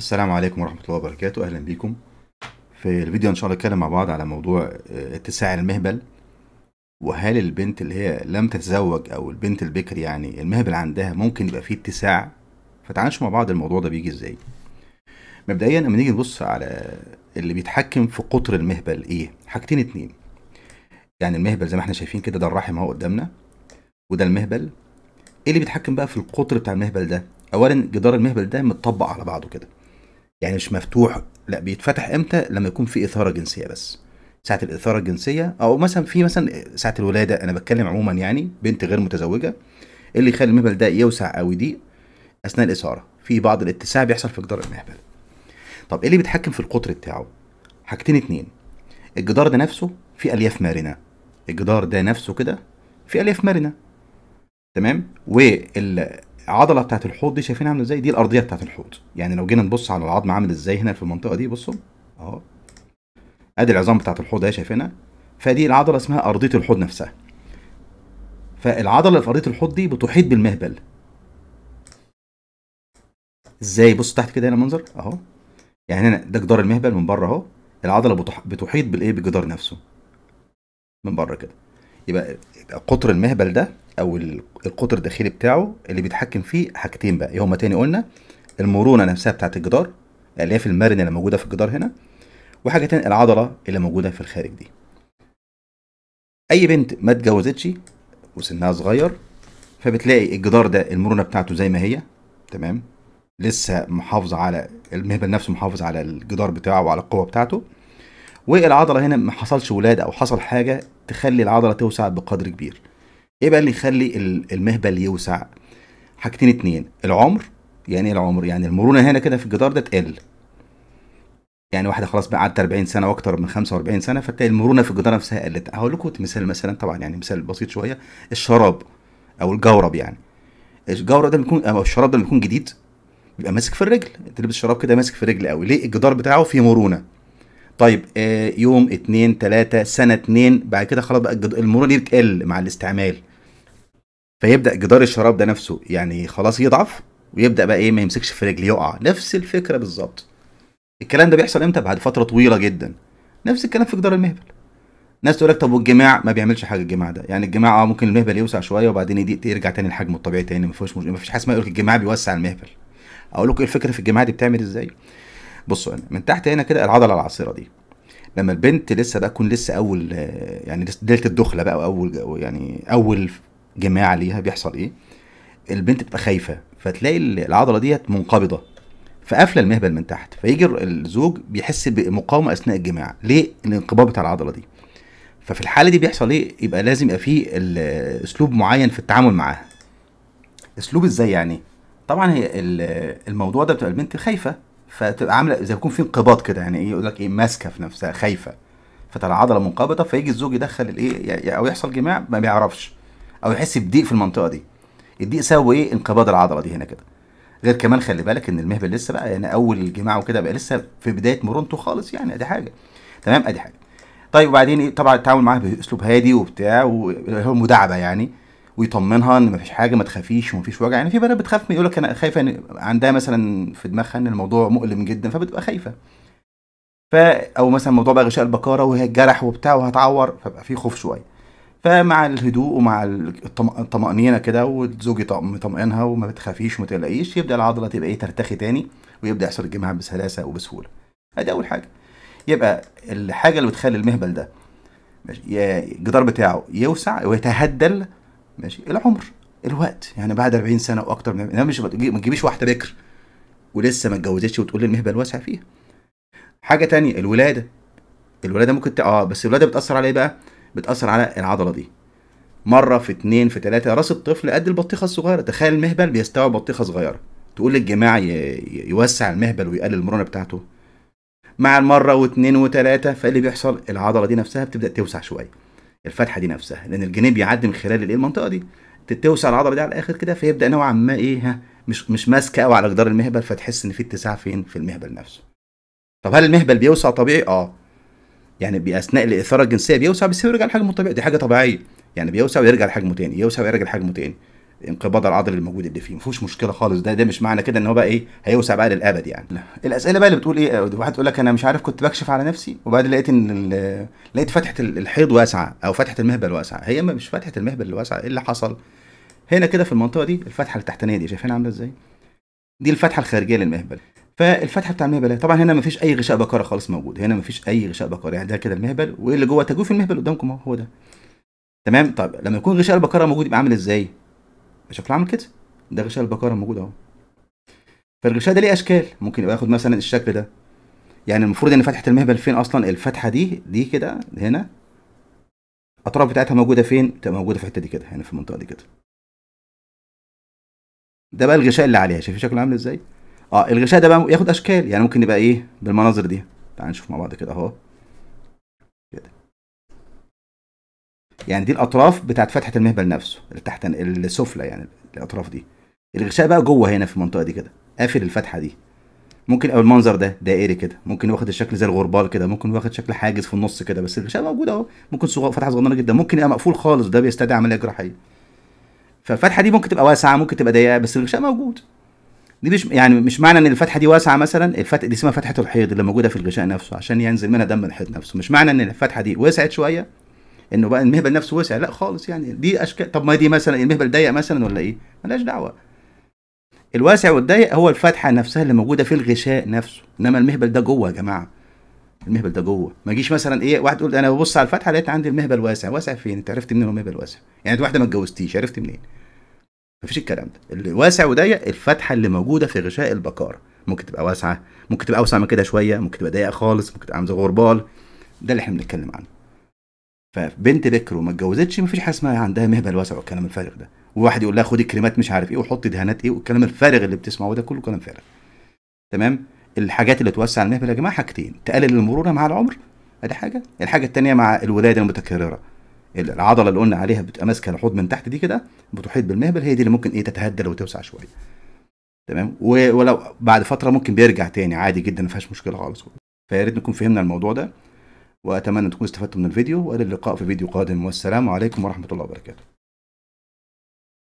السلام عليكم ورحمة الله وبركاته أهلا بيكم في الفيديو إن شاء الله نتكلم مع بعض على موضوع آه، اتساع المهبل وهل البنت اللي هي لم تتزوج أو البنت البكر يعني المهبل عندها ممكن يبقى فيه اتساع نشوف مع بعض الموضوع ده بيجي إزاي مبدئيا لما نيجي نبص على اللي بيتحكم في قطر المهبل إيه حاجتين اتنين يعني المهبل زي ما احنا شايفين كده ده الرحم اهو قدامنا وده المهبل ايه اللي بيتحكم بقى في القطر بتاع المهبل ده اولا جدار المهبل ده متطبق على بعضه كده يعني مش مفتوح لا بيتفتح امتى لما يكون في اثاره جنسيه بس ساعه الاثاره الجنسيه او مثلا في مثلا ساعه الولاده انا بتكلم عموما يعني بنت غير متزوجه اللي يخلي المهبل ده يوسع او يضيق اثناء الاثاره في بعض الاتساع بيحصل في جدار المهبل طب ايه اللي بيتحكم في القطر بتاعه حاجتين اتنين الجدار ده نفسه فيه الياف مرنه الجدار ده نفسه كده فيه الياف مرنه تمام وال العضله بتاعت الحوض دي شايفينها عامله ازاي دي الارضيه بتاعت الحوض يعني لو جينا نبص على العظم عامل ازاي هنا في المنطقه دي بصوا اهو ادي العظام بتاعت الحوض اهي شايفينها فدي العضله اسمها ارضيه الحوض نفسها فالعضله اللي في ارضيه الحوض دي بتحيط بالمهبل ازاي بص تحت كده هنا المنظر اهو يعني هنا ده جدار المهبل من بره اهو العضله بتحيط بالايه بالجدار نفسه من بره كده يبقى قطر المهبل ده او القطر الداخلي بتاعه اللي بيتحكم فيه حاجتين بقى ايه هما تاني قلنا المرونه نفسها بتاعه الجدار اللي هي في المرنه اللي موجوده في الجدار هنا وحاجه تاني العضله اللي موجوده في الخارج دي اي بنت ما اتجوزتش وسنها صغير فبتلاقي الجدار ده المرونه بتاعته زي ما هي تمام لسه محافظه على المهبل نفسه محافظ على الجدار بتاعه وعلى القوه بتاعته والعضله هنا ما حصلش ولاده او حصل حاجه تخلي العضله توسع بقدر كبير ايه بقى اللي يخلي المهبل يوسع حاجتين اتنين العمر يعني ايه العمر يعني المرونه هنا كده في الجدار ده تقل يعني واحده خلاص بقى قعدت 40 سنه واكتر من 45 سنه فتلاقي المرونه في الجدار نفسها قلت هقول لكم مثال مثلا طبعا يعني مثال بسيط شويه الشراب او الجورب يعني الجورب ده بيكون او الشراب ده بيكون جديد بيبقى ماسك في الرجل تلبس الشراب كده ماسك في الرجل قوي ليه الجدار بتاعه فيه مرونه طيب آه، يوم اتنين تلاتة سنة اتنين بعد كده خلاص بقى المرونة دي بتقل مع الاستعمال فيبدأ جدار الشراب ده نفسه يعني خلاص يضعف ويبدأ بقى ايه ما يمسكش في رجل يقع نفس الفكرة بالظبط الكلام ده بيحصل امتى بعد فترة طويلة جدا نفس الكلام في جدار المهبل ناس تقول لك طب والجماع ما بيعملش حاجه الجماع ده يعني الجماع اه ممكن المهبل يوسع شويه وبعدين يرجع تاني لحجمه الطبيعي تاني ما فيهوش ما فيش حاجه اسمها يقول لك الجماع بيوسع المهبل اقول لكم ايه الفكره في الجماعه دي بتعمل ازاي بصوا هنا من تحت هنا كده العضله العصيره دي لما البنت لسه بقى تكون لسه اول يعني ليله الدخله بقى اول يعني اول جماعه ليها بيحصل ايه البنت بتبقى خايفه فتلاقي العضله ديت منقبضه فقافله المهبل من تحت فيجي الزوج بيحس بمقاومه اثناء الجماع ليه الانقباض بتاع العضله دي ففي الحاله دي بيحصل ايه يبقى لازم يبقى فيه اسلوب معين في التعامل معاها اسلوب ازاي يعني طبعا هي الموضوع ده بتبقى البنت خايفه فتبقى عامله زي بيكون في انقباض كده يعني ايه يقول لك ايه ماسكه في نفسها خايفه فتبقى العضله منقبضه فيجي الزوج يدخل الايه او يحصل جماع ما بيعرفش او يحس بضيق في المنطقه دي الضيق سببه ايه انقباض العضله دي هنا كده غير كمان خلي بالك ان المهبل لسه بقى يعني اول الجماع وكده بقى لسه في بدايه مرونته خالص يعني ادي حاجه تمام ادي حاجه طيب وبعدين ايه طبعا التعامل معاه باسلوب هادي وبتاع وهو مداعبه يعني ويطمنها ان مفيش حاجه ما تخافيش ومفيش وجع يعني في بنات بتخاف يقول لك انا خايفه ان عندها مثلا في دماغها ان الموضوع مؤلم جدا فبتبقى خايفه ف او مثلا موضوع بقى غشاء البكاره وهي جرح وبتاع وهتعور فبقى في خوف شويه فمع الهدوء ومع الطمأنينة كده والزوج مطمئنها وما بتخافيش وما تقلقيش يبدأ العضلة تبقى ايه ترتخي تاني ويبدأ يحصل الجماع بسلاسة وبسهولة. ادي أول حاجة. يبقى الحاجة اللي بتخلي المهبل ده الجدار بتاعه يوسع ويتهدل ماشي العمر الوقت يعني بعد 40 سنه واكتر من يعني مش ما تجيبيش واحده بكر ولسه ما اتجوزتش وتقول المهبه واسع فيها حاجه تانية الولاده الولاده ممكن ت... اه بس الولاده بتاثر على ايه بقى بتاثر على العضله دي مره في اتنين في تلاته راس الطفل قد البطيخه الصغيره تخيل المهبل بيستوعب بطيخه صغيره تقول للجماع ي... يوسع المهبل ويقلل المرونه بتاعته مع المره واتنين وتلاته فاللي بيحصل العضله دي نفسها بتبدا توسع شويه الفتحه دي نفسها لان الجنين بيعدي من خلال الايه المنطقه دي تتوسع العضله دي على الاخر كده فيبدا نوعا ما ايه ها مش مش ماسكه قوي على جدار المهبل فتحس ان في اتساع فين في المهبل نفسه طب هل المهبل بيوسع طبيعي اه يعني باثناء الاثاره الجنسيه بيوسع بس بيرجع لحجمه الطبيعي دي حاجه طبيعيه يعني بيوسع ويرجع لحجمه تاني يوسع ويرجع لحجمه تاني انقباض العضل الموجود اللي فيه مفيش مشكله خالص ده ده مش معنى كده ان هو بقى ايه هيوسع بقى للابد يعني الاسئله بقى اللي بتقول ايه آه، واحد يقول لك انا مش عارف كنت بكشف على نفسي وبعدين لقيت ان لقيت فتحه الحيض واسعه او فتحه المهبل واسعه هي مش فتحه المهبل الواسعه ايه اللي حصل هنا كده في المنطقه دي الفتحه التحتانيه دي شايفينها عامله ازاي دي الفتحه الخارجيه للمهبل فالفتحه بتاع المهبل طبعا هنا مفيش اي غشاء بكره خالص موجود هنا مفيش اي غشاء بكره يعني ده كده المهبل وايه اللي جوه تجويف المهبل قدامكم هو ده تمام طب لما يكون غشاء البكره موجود يبقى عامل ازاي بشكل عام كده ده غشاء البكاره موجود اهو فالغشاء ده ليه اشكال ممكن يبقى ياخد مثلا الشكل ده يعني المفروض ان فتحه المهبل فين اصلا الفتحه دي دي كده هنا الاطراف بتاعتها موجوده فين تبقى موجوده في الحته دي كده هنا في المنطقه دي كده ده بقى الغشاء اللي عليها شايف شكله عامل ازاي اه الغشاء ده بقى ياخد اشكال يعني ممكن يبقى ايه بالمناظر دي تعال نشوف مع بعض كده اهو كده يعني دي الاطراف بتاعت فتحه المهبل نفسه اللي تحت السفلى يعني الاطراف دي الغشاء بقى جوه هنا في المنطقه دي كده قافل الفتحه دي ممكن او المنظر ده دائري كده ممكن واخد الشكل زي الغربال كده ممكن واخد شكل حاجز في النص كده بس الغشاء موجود اهو ممكن صغ... فتحه صغننه جدا ممكن يبقى مقفول خالص ده بيستدعي عمليه جراحيه فالفتحه دي ممكن تبقى واسعه ممكن تبقى ضيقه بس الغشاء موجود دي مش يعني مش معنى ان الفتحه دي واسعه مثلا الفتحه دي اسمها فتحه الحيض اللي موجوده في الغشاء نفسه عشان ينزل منها دم الحيض نفسه مش معنى ان الفتحه دي وسعت شويه انه بقى المهبل نفسه وسع لا خالص يعني دي اشكال طب ما دي مثلا المهبل ضيق مثلا ولا ايه ملهاش دعوه الواسع والضيق هو الفتحه نفسها اللي موجوده في الغشاء نفسه انما المهبل ده جوه يا جماعه المهبل ده جوه ما جيش مثلا ايه واحد يقول انا ببص على الفتحه لقيت عندي المهبل واسع واسع فين انت عرفت منين هو المهبل واسع يعني انت واحده ما اتجوزتيش عرفت منين مفيش الكلام ده الواسع وضيق الفتحه اللي موجوده في غشاء البقره ممكن تبقى واسعه ممكن تبقى اوسع من كده شويه ممكن تبقى ضيقه خالص ممكن تبقى عامله زي غربال ده اللي احنا بنتكلم عنه فبنت بكر وما اتجوزتش ما فيش حاجه اسمها عندها مهبل واسع والكلام الفارغ ده وواحد يقول لها خدي كريمات مش عارف ايه وحطي دهانات ايه والكلام الفارغ اللي بتسمعه ده كله كلام فارغ تمام الحاجات اللي توسع المهبل يا جماعه حاجتين تقلل المرونه مع العمر ادي حاجه الحاجه الثانيه مع الولاده المتكرره العضله اللي قلنا عليها بتبقى ماسكه الحوض من تحت دي كده بتحيط بالمهبل هي دي اللي ممكن ايه تتهدى لو توسع شويه تمام ولو بعد فتره ممكن بيرجع تاني عادي جدا ما فيهاش مشكله خالص فيا ريت نكون فهمنا الموضوع ده وأتمنى تكونوا استفدتم من الفيديو وإلى اللقاء في فيديو قادم والسلام عليكم ورحمة الله وبركاته